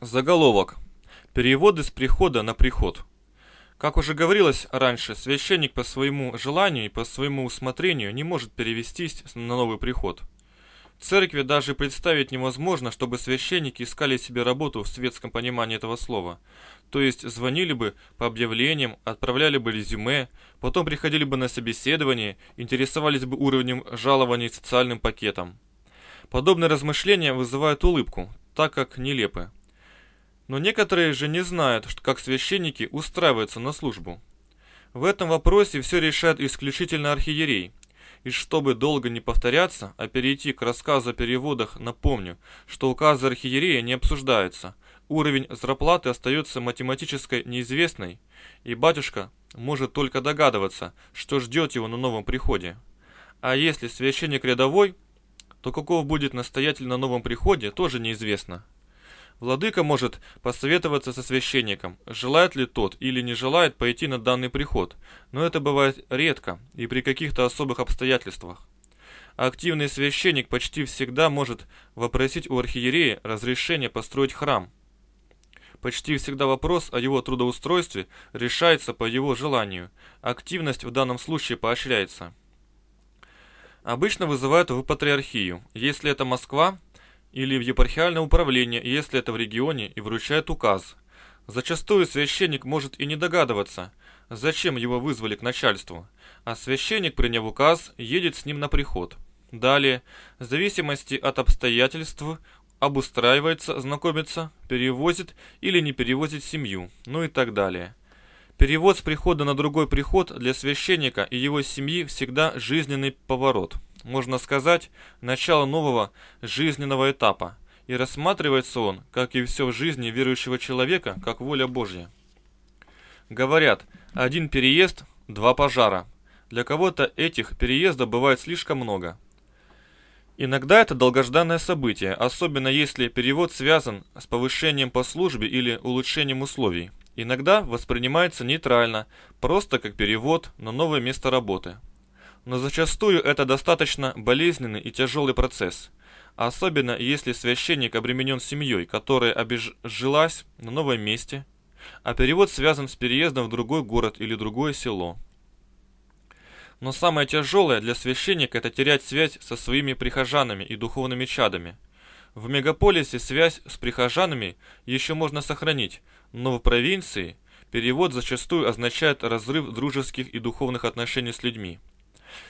Заголовок. Переводы с прихода на приход. Как уже говорилось раньше, священник по своему желанию и по своему усмотрению не может перевестись на новый приход. В церкви даже представить невозможно, чтобы священники искали себе работу в светском понимании этого слова. То есть звонили бы по объявлениям, отправляли бы резюме, потом приходили бы на собеседование, интересовались бы уровнем жалований социальным пакетом. Подобные размышления вызывают улыбку, так как нелепы. Но некоторые же не знают, как священники устраиваются на службу. В этом вопросе все решает исключительно архиерей. И чтобы долго не повторяться, а перейти к рассказу о переводах, напомню, что указы архиерея не обсуждаются. Уровень зарплаты остается математической неизвестной, и батюшка может только догадываться, что ждет его на новом приходе. А если священник рядовой, то каков будет настоятель на новом приходе, тоже неизвестно. Владыка может посоветоваться со священником, желает ли тот или не желает пойти на данный приход, но это бывает редко и при каких-то особых обстоятельствах. Активный священник почти всегда может вопросить у архиерея разрешение построить храм. Почти всегда вопрос о его трудоустройстве решается по его желанию. Активность в данном случае поощряется. Обычно вызывают в патриархию. Если это Москва, или в епархиальное управление, если это в регионе, и вручает указ. Зачастую священник может и не догадываться, зачем его вызвали к начальству, а священник, приняв указ, едет с ним на приход. Далее, в зависимости от обстоятельств, обустраивается, знакомится, перевозит или не перевозит семью, ну и так далее. Перевод с прихода на другой приход для священника и его семьи всегда жизненный поворот – можно сказать, начало нового жизненного этапа, и рассматривается он, как и все в жизни верующего человека, как воля Божья. Говорят, один переезд – два пожара. Для кого-то этих переездов бывает слишком много. Иногда это долгожданное событие, особенно если перевод связан с повышением по службе или улучшением условий. Иногда воспринимается нейтрально, просто как перевод на новое место работы – но зачастую это достаточно болезненный и тяжелый процесс, особенно если священник обременен семьей, которая обжилась на новом месте, а перевод связан с переездом в другой город или другое село. Но самое тяжелое для священника – это терять связь со своими прихожанами и духовными чадами. В мегаполисе связь с прихожанами еще можно сохранить, но в провинции перевод зачастую означает разрыв дружеских и духовных отношений с людьми.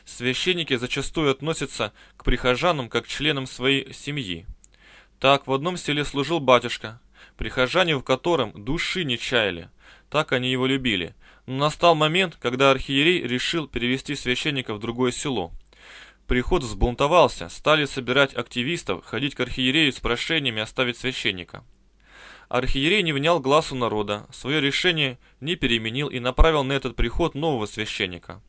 Священники зачастую относятся к прихожанам как к членам своей семьи. Так в одном селе служил батюшка, прихожане в котором души не чаяли, так они его любили. Но настал момент, когда архиерей решил перевести священника в другое село. Приход взбунтовался, стали собирать активистов, ходить к архиерею с прошениями оставить священника. Архиерей не внял глазу народа, свое решение не переменил и направил на этот приход нового священника.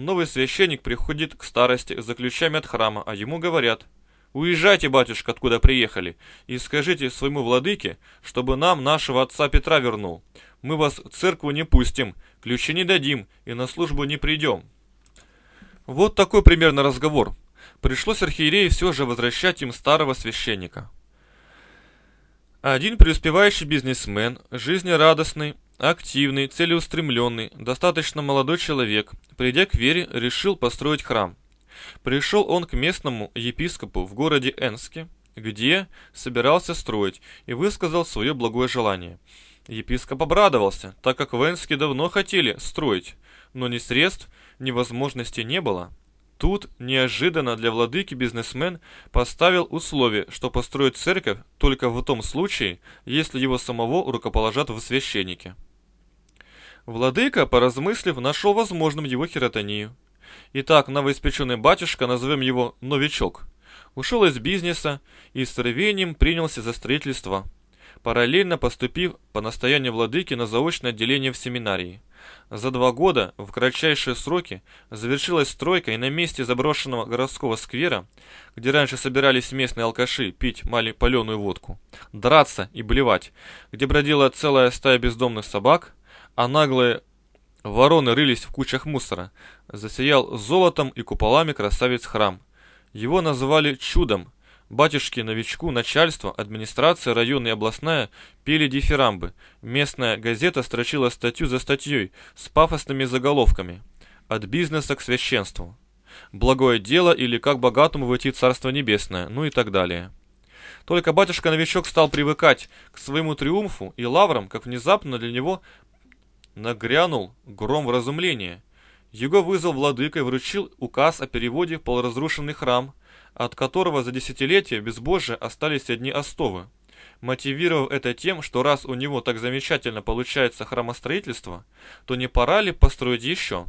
Новый священник приходит к старости за ключами от храма, а ему говорят, «Уезжайте, батюшка, откуда приехали, и скажите своему владыке, чтобы нам нашего отца Петра вернул. Мы вас в церкву не пустим, ключи не дадим и на службу не придем». Вот такой примерно разговор. Пришлось архиерею все же возвращать им старого священника. Один преуспевающий бизнесмен, жизнерадостный, Активный, целеустремленный, достаточно молодой человек, придя к вере, решил построить храм. Пришел он к местному епископу в городе Энске, где собирался строить, и высказал свое благое желание. Епископ обрадовался, так как в Энске давно хотели строить, но ни средств, ни возможности не было. Тут неожиданно для владыки бизнесмен поставил условие, что построит церковь только в том случае, если его самого рукоположат в священнике. Владыка, поразмыслив, нашел возможным его хиротонию. Итак, новоиспеченный батюшка, назовем его «Новичок», ушел из бизнеса и с рвением принялся за строительство, параллельно поступив по настоянию владыки на заочное отделение в семинарии. За два года, в кратчайшие сроки, завершилась стройка и на месте заброшенного городского сквера, где раньше собирались местные алкаши пить мали паленую водку, драться и блевать, где бродила целая стая бездомных собак – а наглые вороны рылись в кучах мусора, засиял золотом и куполами красавец храм. Его называли «чудом», Батюшки, новичку, начальство, администрация, районная и областная пели дифирамбы. Местная газета строчила статью за статьей с пафосными заголовками. От бизнеса к священству. Благое дело или как богатому войти Царство Небесное, ну и так далее. Только батюшка-новичок стал привыкать к своему триумфу и лаврам, как внезапно для него Нагрянул гром вразумления. Его вызвал владыка и вручил указ о переводе в полуразрушенный храм, от которого за десятилетия безбожия остались одни остовы. Мотивировав это тем, что раз у него так замечательно получается храмостроительство, то не пора ли построить еще?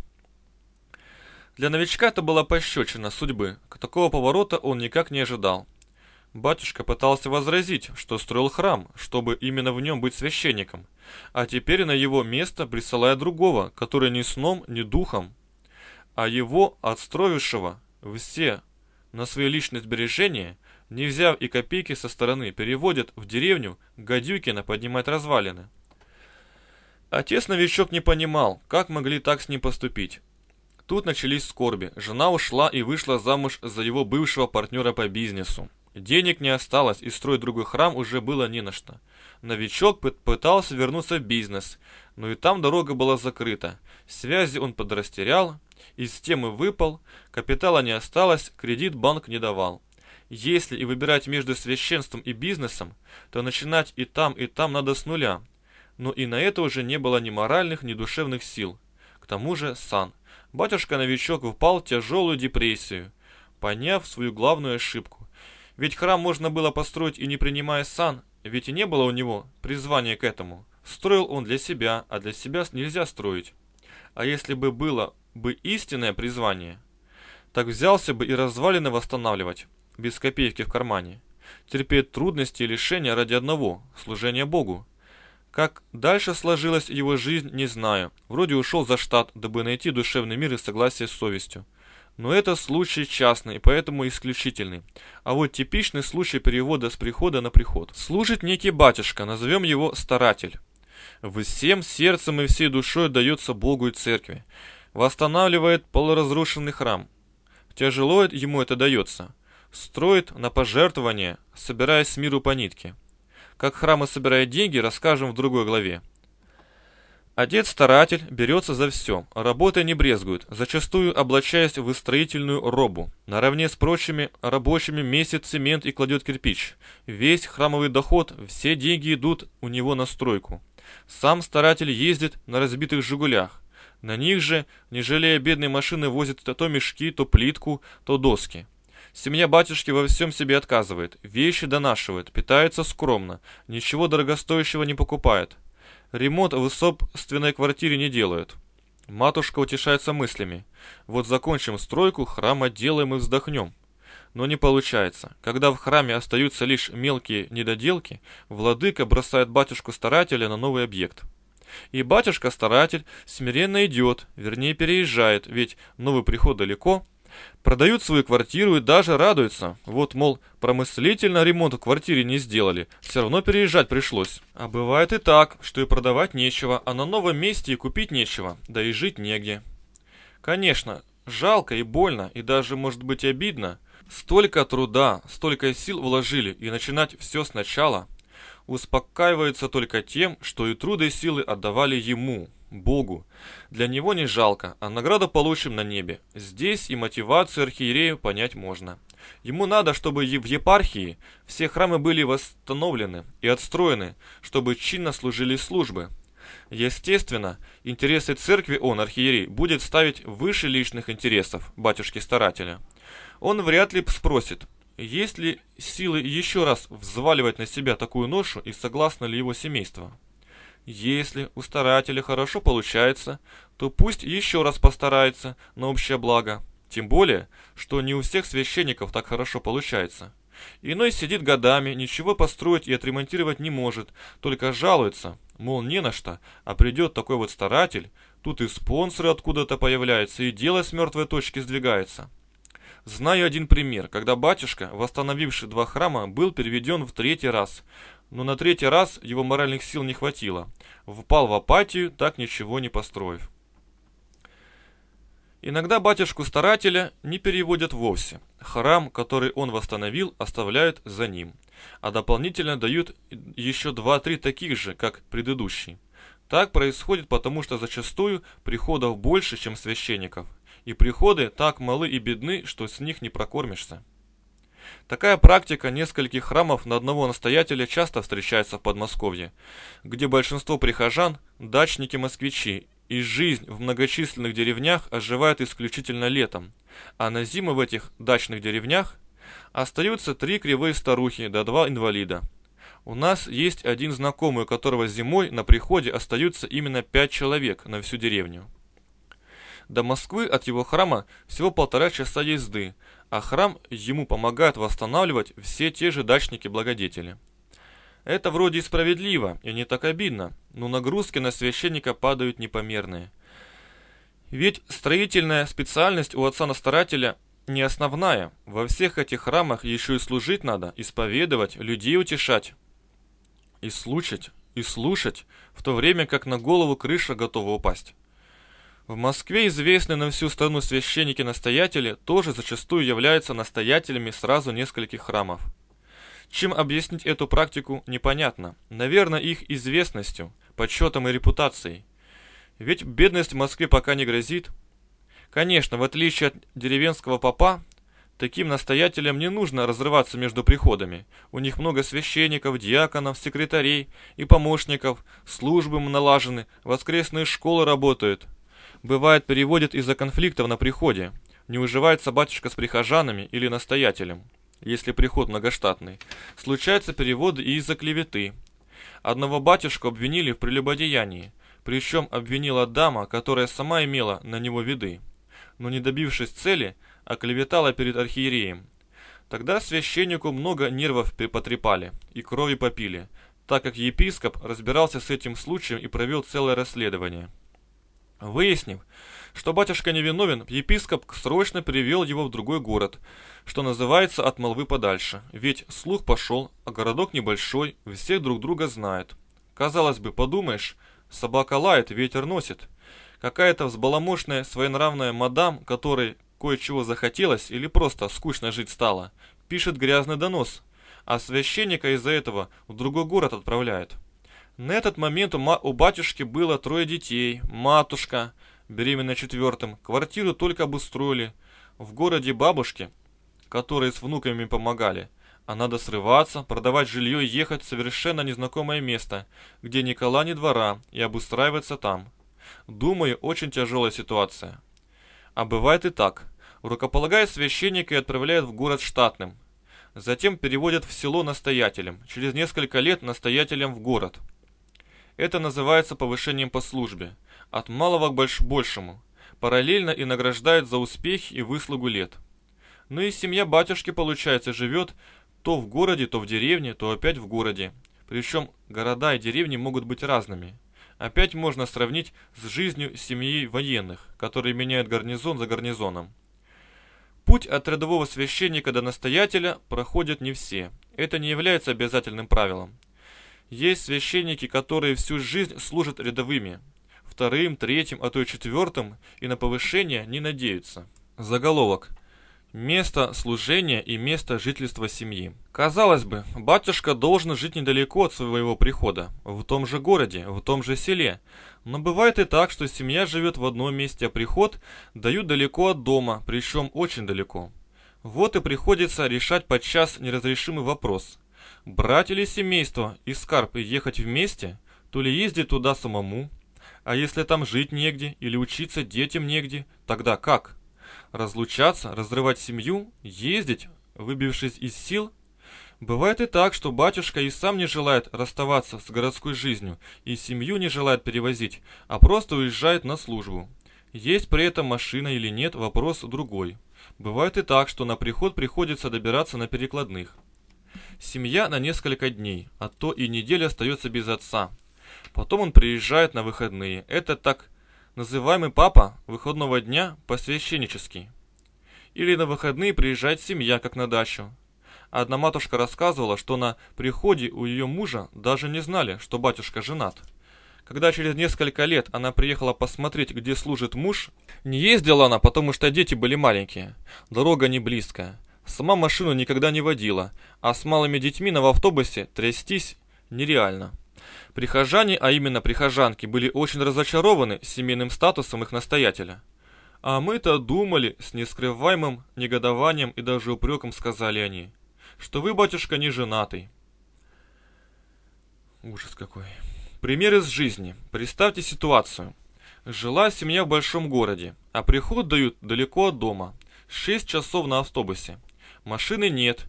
Для новичка это была пощечина судьбы, к такого поворота он никак не ожидал. Батюшка пытался возразить, что строил храм, чтобы именно в нем быть священником, а теперь на его место присылая другого, который ни сном, ни духом, а его, отстроившего, все на свои личные сбережения, не взяв и копейки со стороны, переводят в деревню Гадюкина поднимать развалины. Отец-новичок не понимал, как могли так с ним поступить. Тут начались скорби, жена ушла и вышла замуж за его бывшего партнера по бизнесу. Денег не осталось, и строить другой храм уже было не на что. Новичок пытался вернуться в бизнес, но и там дорога была закрыта. Связи он подрастерял, из темы выпал, капитала не осталось, кредит банк не давал. Если и выбирать между священством и бизнесом, то начинать и там, и там надо с нуля. Но и на это уже не было ни моральных, ни душевных сил. К тому же сан. Батюшка-новичок впал в тяжелую депрессию, поняв свою главную ошибку. Ведь храм можно было построить и не принимая сан, ведь и не было у него призвания к этому. Строил он для себя, а для себя нельзя строить. А если бы было бы истинное призвание, так взялся бы и развалины восстанавливать, без копейки в кармане. Терпеть трудности и лишения ради одного – служения Богу. Как дальше сложилась его жизнь, не знаю. Вроде ушел за штат, дабы найти душевный мир и согласие с совестью. Но это случай частный, поэтому исключительный. А вот типичный случай перевода с прихода на приход. Служит некий батюшка, назовем его старатель. Всем сердцем и всей душой дается Богу и церкви. Восстанавливает полуразрушенный храм. Тяжело ему это дается. Строит на пожертвования, собираясь миру по нитке. Как храмы собирают деньги, расскажем в другой главе. Отец-старатель берется за все, работой не брезгует, зачастую облачаясь в строительную робу. Наравне с прочими рабочими месяц цемент и кладет кирпич. Весь храмовый доход, все деньги идут у него на стройку. Сам старатель ездит на разбитых «Жигулях». На них же, не жалея бедной машины, возит то мешки, то плитку, то доски. Семья батюшки во всем себе отказывает, вещи донашивает, питается скромно, ничего дорогостоящего не покупает. Ремонт в собственной квартире не делают. Матушка утешается мыслями. Вот закончим стройку, храма делаем и вздохнем. Но не получается. Когда в храме остаются лишь мелкие недоделки, владыка бросает батюшку-старателя на новый объект. И батюшка-старатель смиренно идет, вернее переезжает, ведь новый приход далеко – Продают свою квартиру и даже радуются. Вот, мол, промыслительно ремонт в квартире не сделали, все равно переезжать пришлось. А бывает и так, что и продавать нечего, а на новом месте и купить нечего, да и жить негде. Конечно, жалко и больно, и даже, может быть, обидно. Столько труда, столько сил вложили, и начинать все сначала успокаивается только тем, что и труды и силы отдавали ему. Богу. Для него не жалко, а награду получим на небе. Здесь и мотивацию архиерею понять можно. Ему надо, чтобы в епархии все храмы были восстановлены и отстроены, чтобы чинно служили службы. Естественно, интересы церкви он, архиерей, будет ставить выше личных интересов батюшки-старателя. Он вряд ли спросит, есть ли силы еще раз взваливать на себя такую ношу и согласно ли его семейство. Если у старателя хорошо получается, то пусть еще раз постарается на общее благо. Тем более, что не у всех священников так хорошо получается. Иной сидит годами, ничего построить и отремонтировать не может, только жалуется, мол, не на что, а придет такой вот старатель, тут и спонсоры откуда-то появляются, и дело с мертвой точки сдвигается. Знаю один пример, когда батюшка, восстановивший два храма, был переведен в третий раз – но на третий раз его моральных сил не хватило. Впал в апатию, так ничего не построив. Иногда батюшку-старателя не переводят вовсе. Храм, который он восстановил, оставляют за ним. А дополнительно дают еще 2-3 таких же, как предыдущий. Так происходит потому, что зачастую приходов больше, чем священников. И приходы так малы и бедны, что с них не прокормишься. Такая практика нескольких храмов на одного настоятеля часто встречается в Подмосковье, где большинство прихожан – дачники-москвичи, и жизнь в многочисленных деревнях оживает исключительно летом, а на зимы в этих дачных деревнях остаются три кривые старухи до да два инвалида. У нас есть один знакомый, у которого зимой на приходе остаются именно пять человек на всю деревню. До Москвы от его храма всего полтора часа езды – а храм ему помогают восстанавливать все те же дачники-благодетели. Это вроде и справедливо, и не так обидно, но нагрузки на священника падают непомерные. Ведь строительная специальность у отца-настоятеля не основная. Во всех этих храмах еще и служить надо, исповедовать, людей утешать. И слушать, и слушать, в то время как на голову крыша готова упасть. В Москве известные на всю страну священники-настоятели тоже зачастую являются настоятелями сразу нескольких храмов. Чем объяснить эту практику, непонятно. Наверное, их известностью, почетом и репутацией. Ведь бедность в Москве пока не грозит. Конечно, в отличие от деревенского папа, таким настоятелям не нужно разрываться между приходами. У них много священников, диаконов, секретарей и помощников, службы налажены, воскресные школы работают – Бывает, переводит из-за конфликтов на приходе. Не уживается батюшка с прихожанами или настоятелем, если приход многоштатный. Случаются переводы и из-за клеветы. Одного батюшку обвинили в прелюбодеянии, причем обвинила дама, которая сама имела на него виды. Но не добившись цели, оклеветала перед архиереем. Тогда священнику много нервов потрепали и крови попили, так как епископ разбирался с этим случаем и провел целое расследование. Выяснив, что батюшка невиновен, епископ срочно привел его в другой город, что называется от молвы подальше, ведь слух пошел, а городок небольшой, все друг друга знают. Казалось бы, подумаешь, собака лает, ветер носит. Какая-то взбаламошная, своенравная мадам, которой кое-чего захотелось или просто скучно жить стало, пишет грязный донос, а священника из-за этого в другой город отправляет. На этот момент у батюшки было трое детей, матушка, беременная четвертым, квартиру только обустроили. В городе бабушки, которые с внуками помогали, а надо срываться, продавать жилье и ехать в совершенно незнакомое место, где Никола не двора, и обустраиваться там. Думаю, очень тяжелая ситуация. А бывает и так. Рукополагает священника и отправляет в город штатным. Затем переводят в село настоятелем, через несколько лет настоятелем в город – это называется повышением по службе, от малого к большему, параллельно и награждают за успехи и выслугу лет. Ну и семья батюшки, получается, живет то в городе, то в деревне, то опять в городе. Причем города и деревни могут быть разными. Опять можно сравнить с жизнью семьи военных, которые меняют гарнизон за гарнизоном. Путь от рядового священника до настоятеля проходят не все. Это не является обязательным правилом. Есть священники, которые всю жизнь служат рядовыми, вторым, третьим, а то и четвертым, и на повышение не надеются. Заголовок. Место служения и место жительства семьи. Казалось бы, батюшка должен жить недалеко от своего прихода, в том же городе, в том же селе. Но бывает и так, что семья живет в одном месте, а приход дают далеко от дома, причем очень далеко. Вот и приходится решать подчас неразрешимый вопрос – Брать или семейство и Скарп и ехать вместе, то ли ездить туда самому, а если там жить негде или учиться детям негде, тогда как? Разлучаться, разрывать семью, ездить, выбившись из сил? Бывает и так, что батюшка и сам не желает расставаться с городской жизнью, и семью не желает перевозить, а просто уезжает на службу. Есть при этом машина или нет, вопрос другой. Бывает и так, что на приход приходится добираться на перекладных. Семья на несколько дней, а то и неделя остается без отца. Потом он приезжает на выходные. Это так называемый папа выходного дня посвященнический. Или на выходные приезжает семья, как на дачу. Одна матушка рассказывала, что на приходе у ее мужа даже не знали, что батюшка женат. Когда через несколько лет она приехала посмотреть, где служит муж, не ездила она, потому что дети были маленькие. Дорога не близкая. Сама машину никогда не водила, а с малыми детьми на автобусе трястись нереально. Прихожане, а именно прихожанки, были очень разочарованы семейным статусом их настоятеля. «А мы-то думали», — с нескрываемым негодованием и даже упреком сказали они, «что вы, батюшка, не женатый». Ужас какой. Пример из жизни. Представьте ситуацию. Жила семья в большом городе, а приход дают далеко от дома. 6 часов на автобусе. Машины нет.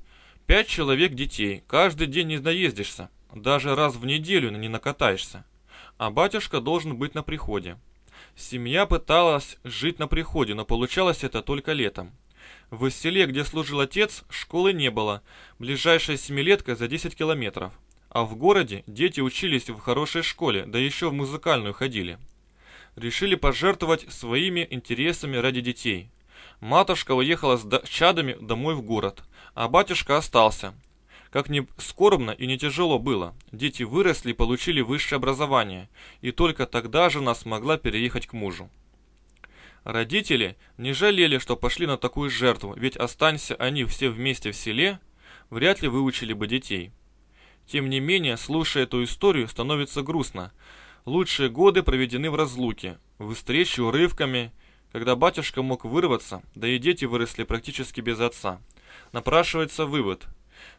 Пять человек детей. Каждый день не наездишься. Даже раз в неделю не накатаешься. А батюшка должен быть на приходе. Семья пыталась жить на приходе, но получалось это только летом. В селе, где служил отец, школы не было. Ближайшая семилетка за 10 километров. А в городе дети учились в хорошей школе, да еще в музыкальную ходили. Решили пожертвовать своими интересами ради детей – Матушка уехала с чадами домой в город, а батюшка остался. Как ни скорбно и не тяжело было, дети выросли и получили высшее образование, и только тогда жена смогла переехать к мужу. Родители не жалели, что пошли на такую жертву, ведь останься они все вместе в селе, вряд ли выучили бы детей. Тем не менее, слушая эту историю, становится грустно. Лучшие годы проведены в разлуке, в встрече урывками, когда батюшка мог вырваться, да и дети выросли практически без отца. Напрашивается вывод.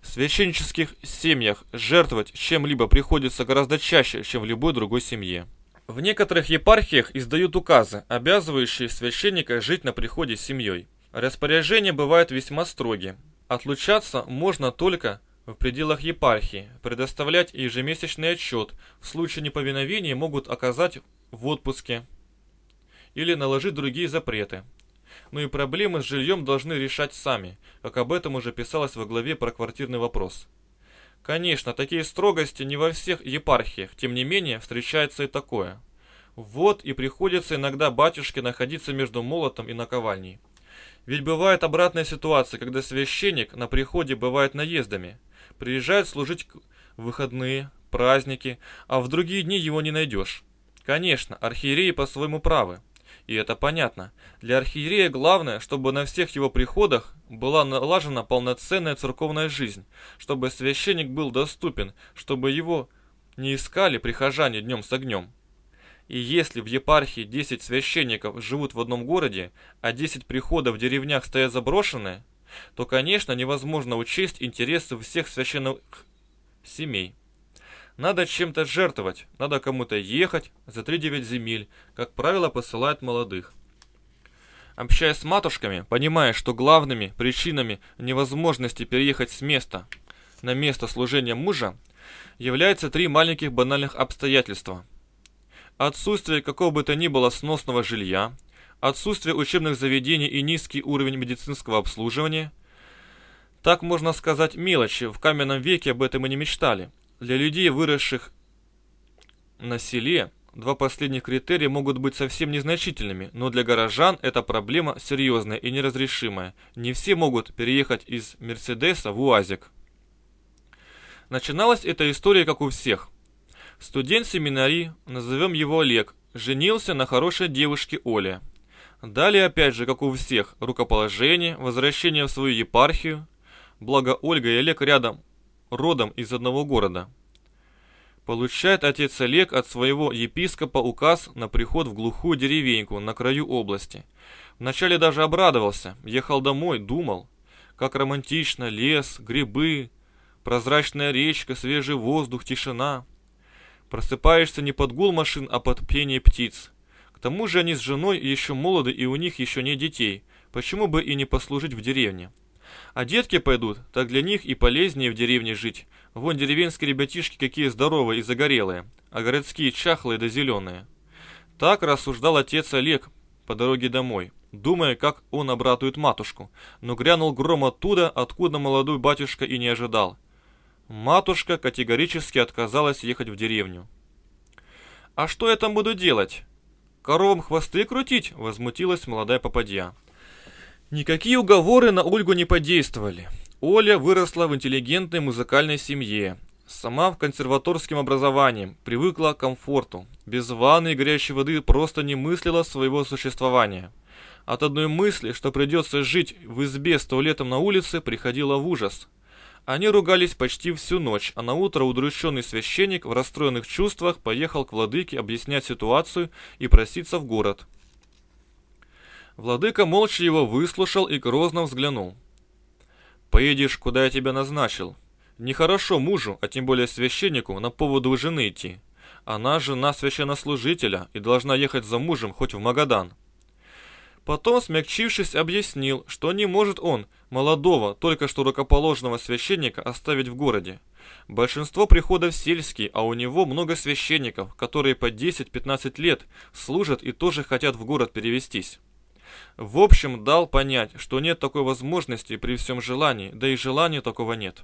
В священнических семьях жертвовать чем-либо приходится гораздо чаще, чем в любой другой семье. В некоторых епархиях издают указы, обязывающие священника жить на приходе с семьей. Распоряжения бывают весьма строги. Отлучаться можно только в пределах епархии, предоставлять ежемесячный отчет, в случае неповиновения могут оказать в отпуске или наложить другие запреты. Ну и проблемы с жильем должны решать сами, как об этом уже писалось во главе про квартирный вопрос. Конечно, такие строгости не во всех епархиях, тем не менее, встречается и такое. Вот и приходится иногда батюшке находиться между молотом и наковальней. Ведь бывает обратная ситуация, когда священник на приходе бывает наездами. Приезжает служить в выходные, праздники, а в другие дни его не найдешь. Конечно, архиереи по своему правы и это понятно. Для архиерея главное, чтобы на всех его приходах была налажена полноценная церковная жизнь, чтобы священник был доступен, чтобы его не искали прихожане днем с огнем. И если в епархии 10 священников живут в одном городе, а 10 приходов в деревнях стоят заброшенные, то, конечно, невозможно учесть интересы всех священных семей. Надо чем-то жертвовать, надо кому-то ехать за 3-9 земель, как правило, посылают молодых. Общаясь с матушками, понимая, что главными причинами невозможности переехать с места на место служения мужа являются три маленьких банальных обстоятельства. Отсутствие какого бы то ни было сносного жилья, отсутствие учебных заведений и низкий уровень медицинского обслуживания. Так можно сказать мелочи, в каменном веке об этом и не мечтали – для людей, выросших на селе, два последних критерия могут быть совсем незначительными, но для горожан эта проблема серьезная и неразрешимая. Не все могут переехать из Мерседеса в УАЗик. Начиналась эта история, как у всех. Студент семинарии, назовем его Олег, женился на хорошей девушке Оле. Далее, опять же, как у всех, рукоположение, возвращение в свою епархию. Благо Ольга и Олег рядом родом из одного города. Получает отец Олег от своего епископа указ на приход в глухую деревеньку на краю области. Вначале даже обрадовался, ехал домой, думал, как романтично лес, грибы, прозрачная речка, свежий воздух, тишина. Просыпаешься не под гул машин, а под пение птиц. К тому же они с женой еще молоды и у них еще нет детей, почему бы и не послужить в деревне. А детки пойдут, так для них и полезнее в деревне жить. Вон деревенские ребятишки какие здоровые и загорелые, а городские чахлые да зеленые. Так рассуждал отец Олег по дороге домой, думая, как он обратует матушку, но грянул гром оттуда, откуда молодой батюшка и не ожидал. Матушка категорически отказалась ехать в деревню. «А что я там буду делать? Коровам хвосты крутить?» – возмутилась молодая попадья. Никакие уговоры на Ольгу не подействовали. Оля выросла в интеллигентной музыкальной семье, сама в консерваторским образовании, привыкла к комфорту. Без ванны и горячей воды просто не мыслила своего существования. От одной мысли, что придется жить в избе с туалетом на улице, приходила в ужас. Они ругались почти всю ночь, а на утро удрученный священник в расстроенных чувствах поехал к владыке объяснять ситуацию и проситься в город – Владыка молча его выслушал и грозно взглянул. «Поедешь, куда я тебя назначил. Нехорошо мужу, а тем более священнику, на поводу жены идти. Она жена священнослужителя и должна ехать за мужем хоть в Магадан». Потом, смягчившись, объяснил, что не может он, молодого, только что рукоположенного священника, оставить в городе. Большинство приходов сельские, а у него много священников, которые по 10-15 лет служат и тоже хотят в город перевестись. В общем, дал понять, что нет такой возможности при всем желании, да и желания такого нет.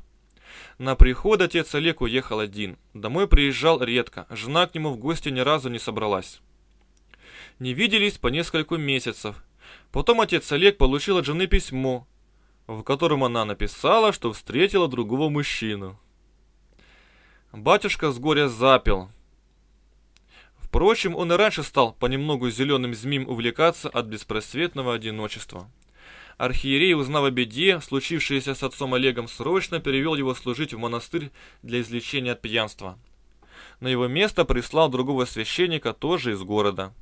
На приход отец Олег уехал один. Домой приезжал редко, жена к нему в гости ни разу не собралась. Не виделись по несколько месяцев. Потом отец Олег получил от жены письмо, в котором она написала, что встретила другого мужчину. Батюшка с горя запил, Впрочем, он и раньше стал понемногу зеленым змим увлекаться от беспросветного одиночества. Архиерей, узнав о беде, случившейся с отцом Олегом, срочно перевел его служить в монастырь для излечения от пьянства. На его место прислал другого священника, тоже из города.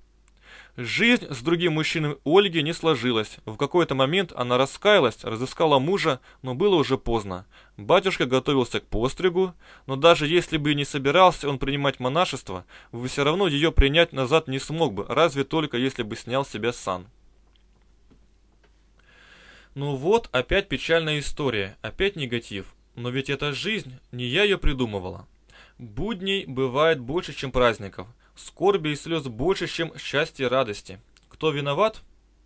Жизнь с другим мужчиной Ольги не сложилась. В какой-то момент она раскаялась, разыскала мужа, но было уже поздно. Батюшка готовился к постригу, но даже если бы и не собирался он принимать монашество, все равно ее принять назад не смог бы, разве только если бы снял себя сан. Ну вот, опять печальная история, опять негатив. Но ведь эта жизнь, не я ее придумывала. Будней бывает больше, чем праздников – Скорби и слез больше, чем счастья и радости. Кто виноват?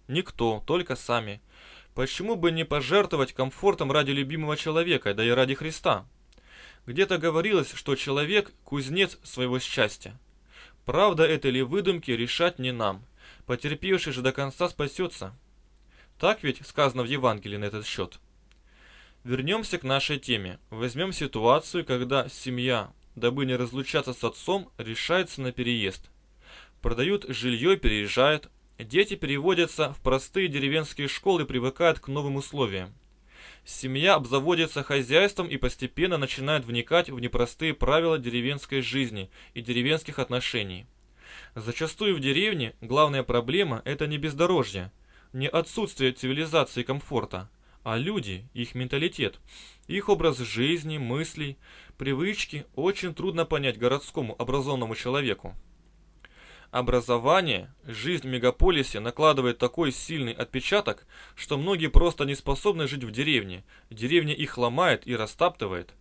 Никто, только сами. Почему бы не пожертвовать комфортом ради любимого человека, да и ради Христа? Где-то говорилось, что человек – кузнец своего счастья. Правда это ли выдумки, решать не нам. Потерпевший же до конца спасется. Так ведь сказано в Евангелии на этот счет. Вернемся к нашей теме. Возьмем ситуацию, когда семья дабы не разлучаться с отцом, решается на переезд. Продают жилье, переезжают. Дети переводятся в простые деревенские школы и привыкают к новым условиям. Семья обзаводится хозяйством и постепенно начинает вникать в непростые правила деревенской жизни и деревенских отношений. Зачастую в деревне главная проблема – это не бездорожье, не отсутствие цивилизации и комфорта, а люди, их менталитет, их образ жизни, мыслей, привычки очень трудно понять городскому образованному человеку. Образование, жизнь в мегаполисе накладывает такой сильный отпечаток, что многие просто не способны жить в деревне. Деревня их ломает и растаптывает.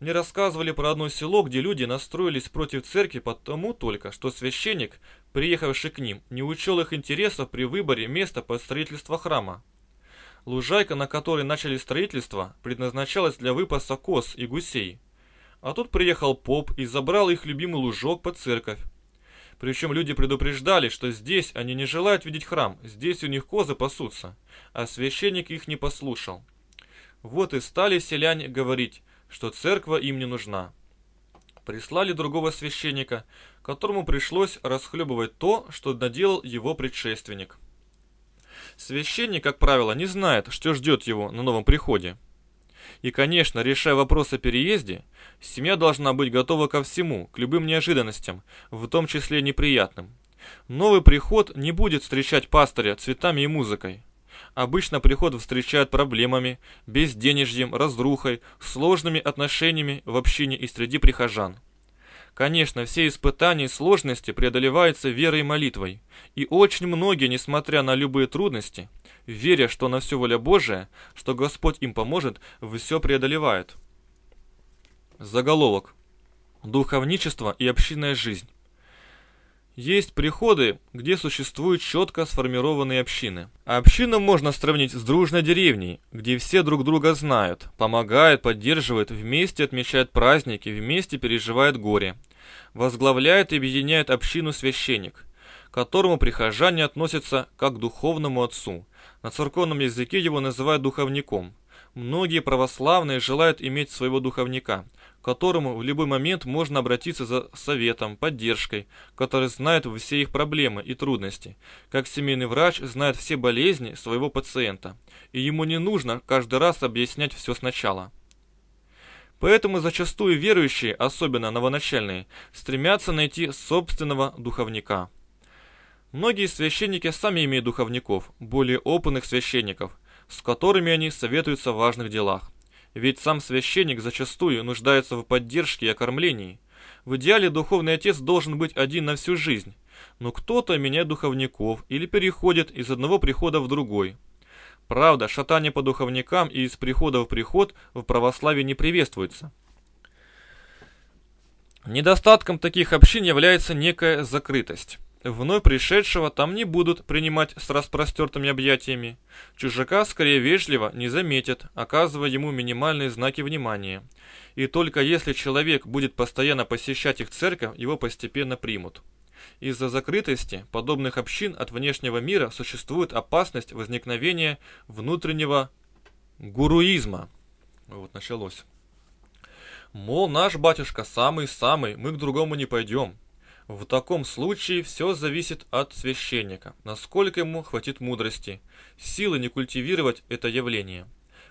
Мне рассказывали про одно село, где люди настроились против церкви потому только, что священник, приехавший к ним, не учел их интересов при выборе места под строительство храма. Лужайка, на которой начали строительство, предназначалась для выпаса коз и гусей. А тут приехал поп и забрал их любимый лужок под церковь. Причем люди предупреждали, что здесь они не желают видеть храм, здесь у них козы пасутся. А священник их не послушал. Вот и стали селяне говорить, что церковь им не нужна. Прислали другого священника, которому пришлось расхлебывать то, что наделал его предшественник. Священник, как правило, не знает, что ждет его на новом приходе. И, конечно, решая вопрос о переезде, семья должна быть готова ко всему, к любым неожиданностям, в том числе неприятным. Новый приход не будет встречать пастыря цветами и музыкой. Обычно приход встречают проблемами, безденежьем, разрухой, сложными отношениями в общине и среди прихожан. Конечно, все испытания и сложности преодолеваются верой и молитвой. И очень многие, несмотря на любые трудности, веря, что на все воля Божия, что Господь им поможет, все преодолевают. Заголовок. Духовничество и общинная жизнь. Есть приходы, где существуют четко сформированные общины. А общину можно сравнить с дружной деревней, где все друг друга знают, помогают, поддерживают, вместе отмечают праздники, вместе переживают горе. Возглавляет и объединяет общину священник, к которому прихожане относятся как к духовному отцу. На церковном языке его называют духовником – Многие православные желают иметь своего духовника, к которому в любой момент можно обратиться за советом, поддержкой, который знает все их проблемы и трудности, как семейный врач знает все болезни своего пациента, и ему не нужно каждый раз объяснять все сначала. Поэтому зачастую верующие, особенно новоначальные, стремятся найти собственного духовника. Многие священники сами имеют духовников, более опытных священников, с которыми они советуются в важных делах. Ведь сам священник зачастую нуждается в поддержке и окормлении. В идеале духовный отец должен быть один на всю жизнь, но кто-то меняет духовников или переходит из одного прихода в другой. Правда, шатание по духовникам и из прихода в приход в православии не приветствуется. Недостатком таких общин является некая закрытость. Вновь пришедшего там не будут принимать с распростертыми объятиями. Чужака скорее вежливо не заметят, оказывая ему минимальные знаки внимания. И только если человек будет постоянно посещать их церковь, его постепенно примут. Из-за закрытости подобных общин от внешнего мира существует опасность возникновения внутреннего гуруизма. Вот началось. Мол, наш батюшка самый-самый, мы к другому не пойдем. В таком случае все зависит от священника, насколько ему хватит мудрости, силы не культивировать это явление.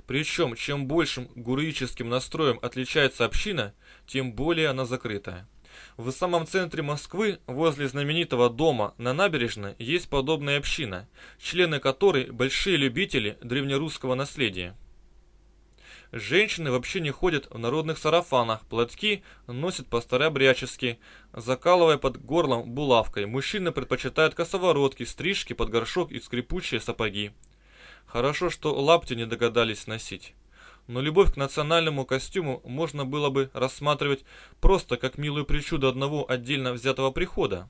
Причем, чем большим гурическим настроем отличается община, тем более она закрытая. В самом центре Москвы, возле знаменитого дома на набережной, есть подобная община, члены которой – большие любители древнерусского наследия. Женщины вообще не ходят в народных сарафанах, платки носят по-старообрядчески, закалывая под горлом булавкой. Мужчины предпочитают косоворотки, стрижки под горшок и скрипучие сапоги. Хорошо, что лапти не догадались носить. Но любовь к национальному костюму можно было бы рассматривать просто как милую причуду одного отдельно взятого прихода.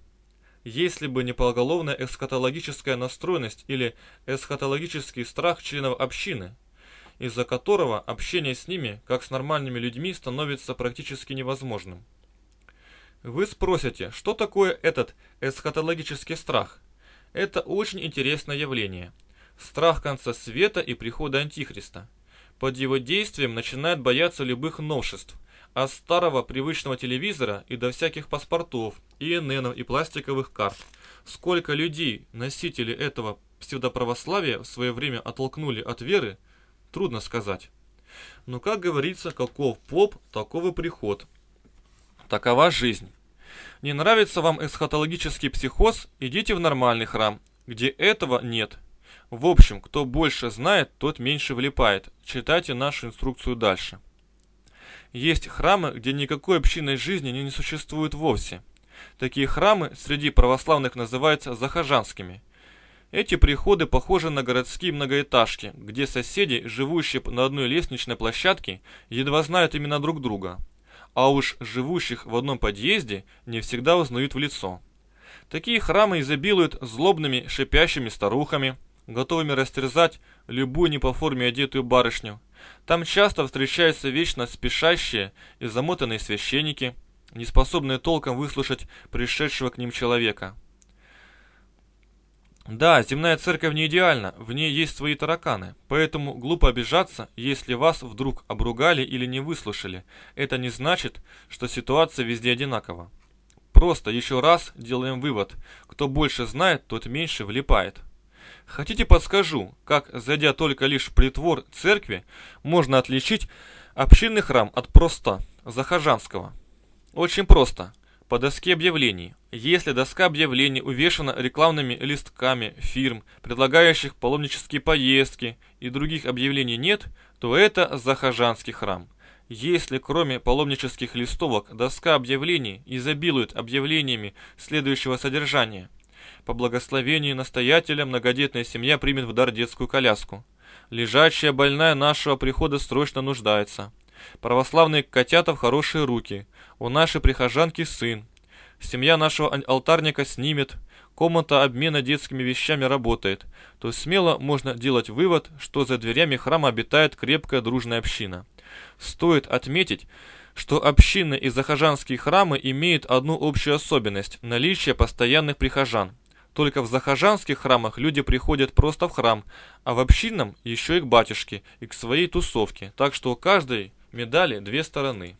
Если бы не поголовная эсхатологическая настроенность или эсхатологический страх членов общины – из-за которого общение с ними, как с нормальными людьми, становится практически невозможным. Вы спросите, что такое этот эсхатологический страх? Это очень интересное явление. Страх конца света и прихода Антихриста. Под его действием начинают бояться любых новшеств, от старого привычного телевизора и до всяких паспортов, и ИННов и пластиковых карт. Сколько людей, носители этого псевдоправославия, в свое время оттолкнули от веры, Трудно сказать. Но, как говорится, каков поп, таков и приход. Такова жизнь. Не нравится вам эсхатологический психоз, идите в нормальный храм, где этого нет. В общем, кто больше знает, тот меньше влипает. Читайте нашу инструкцию дальше. Есть храмы, где никакой общинной жизни не существует вовсе. Такие храмы среди православных называются захожанскими – эти приходы похожи на городские многоэтажки, где соседи, живущие на одной лестничной площадке, едва знают имена друг друга. А уж живущих в одном подъезде не всегда узнают в лицо. Такие храмы изобилуют злобными шипящими старухами, готовыми растерзать любую не по форме одетую барышню. Там часто встречаются вечно спешащие и замотанные священники, не способные толком выслушать пришедшего к ним человека. Да, земная церковь не идеальна, в ней есть свои тараканы, поэтому глупо обижаться, если вас вдруг обругали или не выслушали. Это не значит, что ситуация везде одинакова. Просто еще раз делаем вывод, кто больше знает, тот меньше влипает. Хотите подскажу, как, зайдя только лишь в притвор церкви, можно отличить общинный храм от просто захожанского? Очень просто. По доске объявлений. Если доска объявлений увешана рекламными листками фирм, предлагающих паломнические поездки и других объявлений нет, то это Захажанский храм. Если кроме паломнических листовок доска объявлений изобилует объявлениями следующего содержания. По благословению настоятеля многодетная семья примет в дар детскую коляску. лежащая больная нашего прихода срочно нуждается. Православные котята в хорошие руки. У нашей прихожанки сын. Семья нашего алтарника снимет. Комната обмена детскими вещами работает. То смело можно делать вывод, что за дверями храма обитает крепкая дружная община. Стоит отметить, что общины и захожанские храмы имеют одну общую особенность – наличие постоянных прихожан. Только в захожанских храмах люди приходят просто в храм, а в общинном еще и к батюшке, и к своей тусовке, так что каждый медали две стороны.